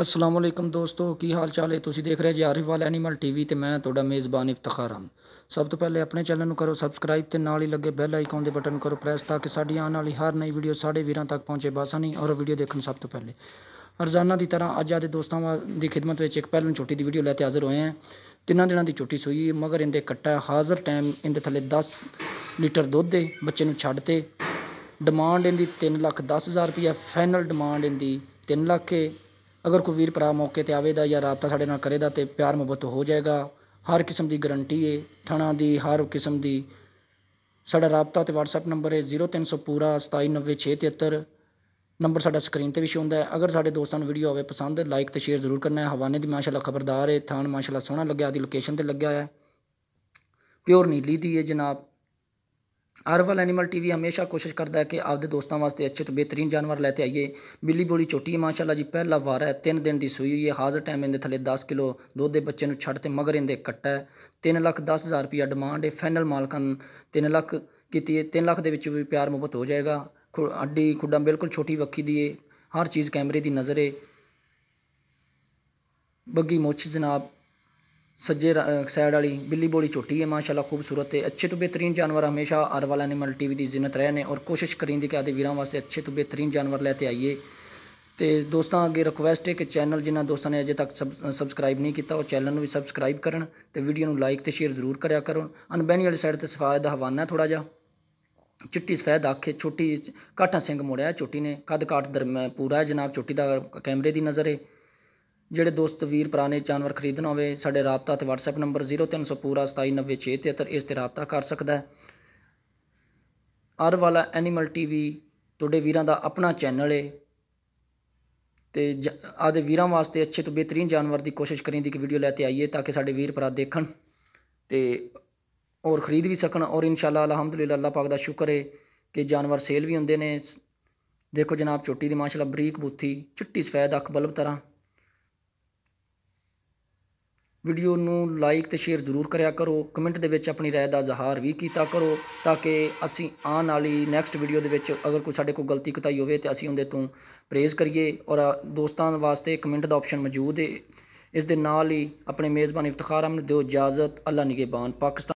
ਅਸਲਾਮ ਅਲੈਕਮ ਦੋਸਤੋ ਕੀ ਹਾਲ ਚਾਲ ਹੈ ਤੁਸੀਂ ਦੇਖ ਰਹੇ ਜੀ ਆਰਿਫ ਵਾਲਾ ਐਨੀਮਲ ਟੀਵੀ ਤੇ ਮੈਂ ਤੁਹਾਡਾ ਮੇਜ਼ਬਾਨ ਇਫਤਖਾਰ ਹਾਂ ਸਭ ਤੋਂ ਪਹਿਲੇ ਆਪਣੇ ਚੈਨਲ ਨੂੰ ਕਰੋ ਸਬਸਕ੍ਰਾਈਬ ਤੇ ਨਾਲ ਹੀ ਲੱਗੇ ਬੈਲ ਆਈਕਨ ਦੇ ਬਟਨ ਕਰੋ ਪ੍ਰੈਸ ਤਾਂ ਕਿ ਸਾਡੀ ਆਉਣ ਵਾਲੀ ਹਰ ਨਈ ਵੀਡੀਓ ਸਾਡੇ ਵੀਰਾਂ ਤੱਕ ਪਹੁੰਚੇ ਬਾਸਾਨੀ ਔਰ ਵੀਡੀਓ ਦੇਖਣ ਸਭ ਤੋਂ ਪਹਿਲੇ ਰੋਜ਼ਾਨਾ ਦੀ ਤਰ੍ਹਾਂ ਅੱਜ ਆਦੇ ਦੋਸਤਾਂ ਦੀ ਖidmat ਵਿੱਚ ਇੱਕ ਪਹਿਲਨ ਛੋਟੀ ਦੀ ਵੀਡੀਓ ਲੈ ਕੇ ਹਾਜ਼ਰ ਹੋਏ ਹਾਂ ਤਿੰਨਾਂ ਦਿਨਾਂ ਦੀ ਛੁੱਟੀ ਸੋਈ ਮਗਰ ਇਹਦੇ ਕੱਟਾ ਹਾਜ਼ਰ ਟਾਈਮ ਇਹਦੇ ਥੱਲੇ 10 ਲੀਟਰ ਦੁੱਧ ਦੇ ਬੱਚੇ ਨੂੰ ਛੱਡ ਤੇ ਡਿਮਾਂਡ ਇਹਦੀ 3 ਲੱਖ 10 ਹਜ਼ਾਰ ਰੁਪਏ ਫਾਈਨਲ ਡਿਮਾਂਡ ਇਹਦੀ 3 ਲੱਖ ਹੈ ਅਗਰ ਕੋਈ ਵੀਰ ਭਰਾ ਮੌਕੇ ਤੇ ਦਾ ਜਾਂ رابطہ ਸਾਡੇ ਨਾਲ ਦਾ ਤੇ ਪਿਆਰ ਮੁਹੱਬਤ ਹੋ ਜਾਏਗਾ ਹਰ ਕਿਸਮ ਦੀ ਗਾਰੰਟੀ ਏ ਥਣਾ ਦੀ ਹਰ ਕਿਸਮ ਦੀ ਸਾਡਾ ਰਾਬਤਾ ਤੇ WhatsApp ਨੰਬਰ ਹੈ 0300 ਪੂਰਾ 2790673 ਨੰਬਰ ਸਾਡਾ ਸਕਰੀਨ ਤੇ ਵੀ ਸ਼ੋ ਹੁੰਦਾ ਹੈ ਅਗਰ ਸਾਡੇ ਦੋਸਤਾਂ ਨੂੰ ਵੀਡੀਓ ਆਵੇ ਪਸੰਦ ਲਾਈਕ ਤੇ ਸ਼ੇਅਰ ਜ਼ਰੂਰ ਕਰਨਾ ਹੈ ਹਵਾਨੇ ਦੀ ਮਾਸ਼ਾਅੱਲਾ ਖਬਰਦਾਰ ਹੈ ਥਾਣ ਮਾਸ਼ਾਅੱਲਾ ਸੋਹਣਾ ਲੱਗਿਆ ਦੀ ਲੋਕੇਸ਼ਨ ਤੇ ਲੱਗਿਆ ਹੋਇਆ ਪਿਓਰ ਨੀਲੀ ਦੀ ਹੈ ਜਨਾਬ ਅਰਵਲ ਐਨੀਮਲ ਟੀਵੀ ਹਮੇਸ਼ਾ ਕੋਸ਼ਿਸ਼ ਕਰਦਾ ਹੈ ਕਿ ਆਪਦੇ ਦੋਸਤਾਂ ਵਾਸਤੇ ਅੱਛੇ ਤੋਂ ਬਿਹਤਰੀਨ ਜਾਨਵਰ ਲੈ ਕੇ ਆਈਏ ਬਿੱਲੀ ਬੋਲੀ ਛੋਟੀ ਹੈ ਮਾਸ਼ਾਅੱਲਾ ਜੀ ਪਹਿਲਾ ਵਾਰ ਹੈ 3 ਦਿਨ ਦੀ ਸੂਈ ਹੋਈ ਹੈ ਹਾਜ਼ਰ ਟਾਈਮ ਇਹਦੇ ਥੱਲੇ 10 ਕਿਲੋ ਦੁੱਧ ਦੇ ਬੱਚੇ ਨੂੰ ਛੱਡ ਤੇ ਮਗਰ ਇਹਦੇ ਕੱਟਾ ਹੈ 3 ਲੱਖ 10 ਹਜ਼ਾਰ ਰੁਪਿਆ ਡਿਮਾਂਡ ਹੈ ਫਾਈਨਲ ਮਾਲਕਾਂ 3 ਲੱਖ ਕੀਤੀ ਹੈ 3 ਲੱਖ ਦੇ ਵਿੱਚ ਵੀ ਪਿਆਰ ਮੁਹੱਬਤ ਹੋ ਜਾਏਗਾ ਅੱਡੀ ਖੁੱਡਾਂ ਬਿਲਕੁਲ ਛੋਟੀ ਵੱਖੀ ਦੀ ਹੈ ਹਰ ਚੀਜ਼ ਕੈਮਰੇ ਦੀ ਨਜ਼ਰ ਹੈ ਬੱਗੀ ਮੋਛ ਜਨਾਬ सज्जे साइड वाली बिल्ली बोली छोटी है माशाल्लाह खूबसूरत है अच्छे तो बेहतरीन जानवर हमेशा आर वाला एनिमल टीवी की जिन्नत रहने और कोशिश ਕਿ ਆਦੇ ਵੀਰਾਂ ਵਾਸਤੇ ਅੱਛੇ ਤੋਂ ਬਿਹਤਰੀਨ ਜਾਨਵਰ ਲੈ ਕੇ ਆਈਏ ਤੇ ਦੋਸਤਾਂ ਅੱਗੇ ਰਿਕੁਐਸਟ ਹੈ ਕਿ ਚੈਨਲ ਜਿਨ੍ਹਾਂ ਦੋਸਤਾਂ ਨੇ ਅਜੇ ਤੱਕ ਸਬਸਕ੍ਰਾਈਬ ਨਹੀਂ ਕੀਤਾ ਉਹ ਚੈਨਲ ਨੂੰ ਵੀ ਸਬਸਕ੍ਰਾਈਬ ਕਰਨ ਤੇ ਵੀਡੀਓ ਨੂੰ ਲਾਈਕ ਤੇ ਸ਼ੇਅਰ ਜ਼ਰੂਰ ਕਰਿਆ ਕਰੋ ਅਨਬੈਨੀ ਵਾਲੀ ਸਾਈਡ ਤੇ ਸਫਾਇਦ ਦਾ ਹਵਾਨਾ ਥੋੜਾ ਜਿਹਾ ਚਿੱਟੀ ਸਫੈਦ ਆਖੇ ਛੋਟੀ ਕਾਟਾ ਸਿੰਘ ਮੋੜਿਆ ਛੋਟੀ ਨੇ ਕਦ ਕਾਟ ਦਰਮਿਆਨ ਪੂਰਾ ਜਨਾਬ ਛੋਟੀ ਦਾ ਕੈਮਰੇ ਦੀ ਨਜ਼ਰ ਹੈ ਜਿਹੜੇ ਦੋਸਤ ਵੀਰ ਪੁਰਾਣੇ ਜਾਨਵਰ ਖਰੀਦਣਾ ਹੋਵੇ ਸਾਡੇ ਰਾਪਤਾ ਤੇ WhatsApp ਨੰਬਰ 0300 ਪੂਰਾ 2792673 ਇਸ ਤੇ رابطہ ਕਰ ਸਕਦਾ ਹੈ ਅਰ ਵਾਲਾ ਐਨੀਮਲ ਟੀਵੀ ਤੁਹਾਡੇ ਵੀਰਾਂ ਦਾ ਆਪਣਾ ਚੈਨਲ ਏ ਤੇ ਆਦੇ ਵੀਰਾਂ ਵਾਸਤੇ ਅੱਛੇ ਤੋਂ ਬਿਹਤਰੀਨ ਜਾਨਵਰ ਦੀ ਕੋਸ਼ਿਸ਼ ਕਰੀਂ ਦੀ ਕਿ ਵੀਡੀਓ ਲੈ ਕੇ ਆਈਏ ਤਾਂ ਕਿ ਸਾਡੇ ਵੀਰ ਭਰਾ ਦੇਖਣ ਤੇ ਔਰ ਖਰੀਦ ਵੀ ਸਕਣ ਔਰ ਇਨਸ਼ਾਅੱਲਾ ਅਲਹਮਦੁਲਿਲਾ ਅੱਲਾਹ ਪਾਕ ਦਾ ਸ਼ੁਕਰ ਹੈ ਕਿ ਜਾਨਵਰ ਸੇਲ ਵੀ ਹੁੰਦੇ ਨੇ ਦੇਖੋ ਜਨਾਬ ਚੋਟੀ ਦੀ ਮਾਸ਼ਾਅੱਲਾ ਬਰੀਕ ਬੁੱਥੀ ਚਿੱਟੀ ਸਫੈਦ ਅੱਖ ਬਲਬ ਤਰ੍ਹਾਂ ਵੀਡੀਓ ਨੂੰ ਲਾਈਕ ਤੇ ਸ਼ੇਅਰ ਜ਼ਰੂਰ ਕਰਿਆ ਕਰੋ ਕਮੈਂਟ ਦੇ ਵਿੱਚ ਆਪਣੀ رائے ਦਾ ਜ਼ਹਾਰ ਵੀ ਕੀਤਾ ਕਰੋ ਤਾਂ ਕਿ ਅਸੀਂ ਆਉਣ ਵਾਲੀ ਨੈਕਸਟ ਵੀਡੀਓ ਦੇ ਵਿੱਚ ਅਗਰ ਕੋਈ ਸਾਡੇ ਕੋਲ ਗਲਤੀ ਕਤਾਈ ਹੋਵੇ ਤੇ ਅਸੀਂ ਉਹਦੇ ਤੋਂ ਪ੍ਰੇਜ਼ ਕਰੀਏ ਔਰ ਦੋਸਤਾਂ ਵਾਸਤੇ ਕਮੈਂਟ ਦਾ ਆਪਸ਼ਨ ਮੌਜੂਦ ਹੈ ਇਸ ਦੇ ਨਾਲ ਹੀ ਆਪਣੇ ਮੇਜ਼ਬਾਨ ਇਫਤਖਾਰ ਅਮਨ ਦਿਓ ਇਜਾਜ਼ਤ ਅੱਲਾ ਨਿਗੇਬਾਨ ਪਾਕਿਸਤਾਨ